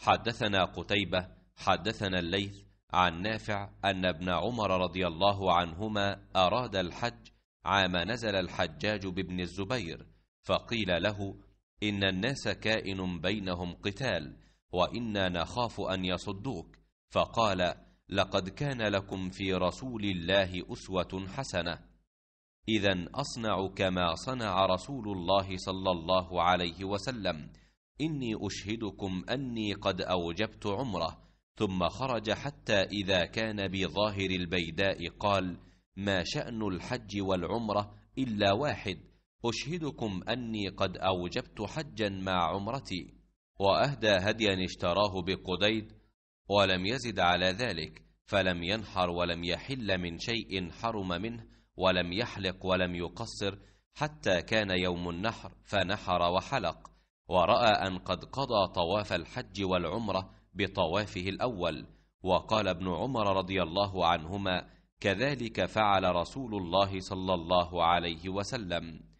حدثنا قتيبة حدثنا الليث عن نافع أن ابن عمر رضي الله عنهما أراد الحج عام نزل الحجاج بابن الزبير فقيل له إن الناس كائن بينهم قتال وإنا نخاف أن يصدوك فقال لقد كان لكم في رسول الله أسوة حسنة إذا أصنع كما صنع رسول الله صلى الله عليه وسلم إني أشهدكم أني قد أوجبت عمره ثم خرج حتى إذا كان بظاهر البيداء قال ما شأن الحج والعمرة إلا واحد أشهدكم أني قد أوجبت حجا مع عمرتي وأهدى هديا اشتراه بقديد ولم يزد على ذلك فلم ينحر ولم يحل من شيء حرم منه ولم يحلق ولم يقصر حتى كان يوم النحر فنحر وحلق وراى ان قد قضى طواف الحج والعمره بطوافه الاول وقال ابن عمر رضي الله عنهما كذلك فعل رسول الله صلى الله عليه وسلم